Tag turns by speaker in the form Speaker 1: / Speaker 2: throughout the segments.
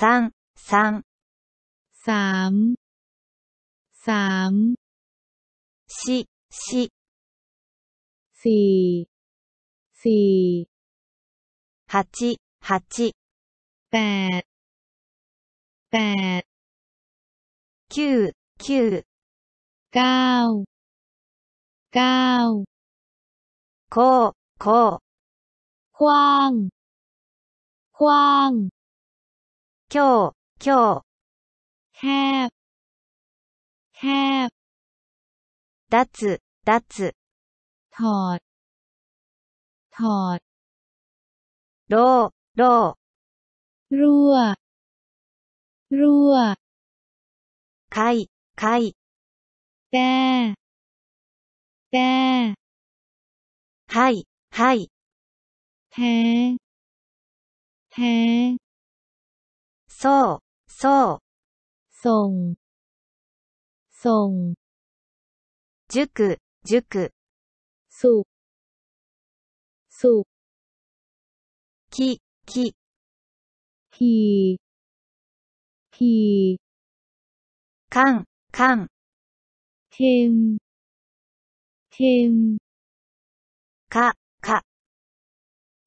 Speaker 1: สามสามสามสามสี่ สี่สี่สี่ห้าห้าแปด แปดเก้า เก้าเก้าโคโคกว้างกว้าง今日、今日。have, have. だつ、t a u g ろう、ろう。るわ、るわ、かい、かい。で、で。はい、はい。へん、へん。そう、そう。そん、そん。่ง。塾、塾。สุ、そุ。き、き。ひ、ひ。かん、かん。へん、へん。か、か。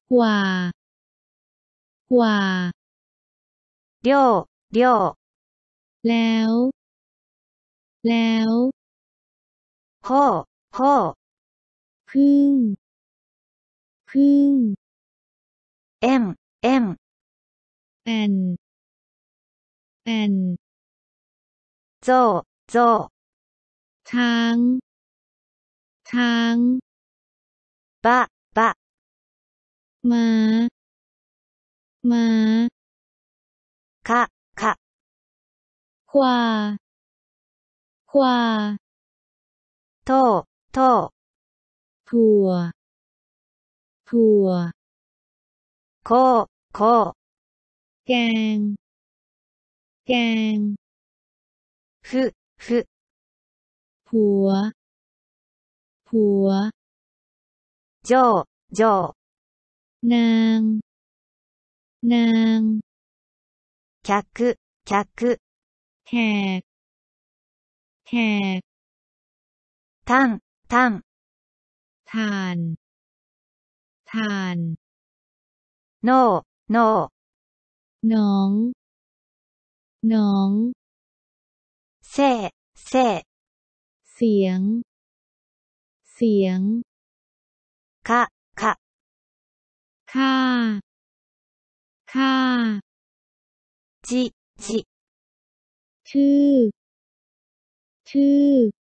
Speaker 1: わ、わ。เียวเดียวแล้ว แล้ว่อพ่อพึ่งพึ่งเอ็มเอ็มเอนเอนโจโจช้างช้างปะปะมามาค่ะค่ะควาควาโทโทถั่วถั่วโค โค แกง แกงฟึฟึผัวผัว โจ โจ นาง นาง客、客。แขก แขกท่านท่านทาน ทาน โน โนน้องน้อง เซเซ เสียง เสียงคะじ、じ。to, to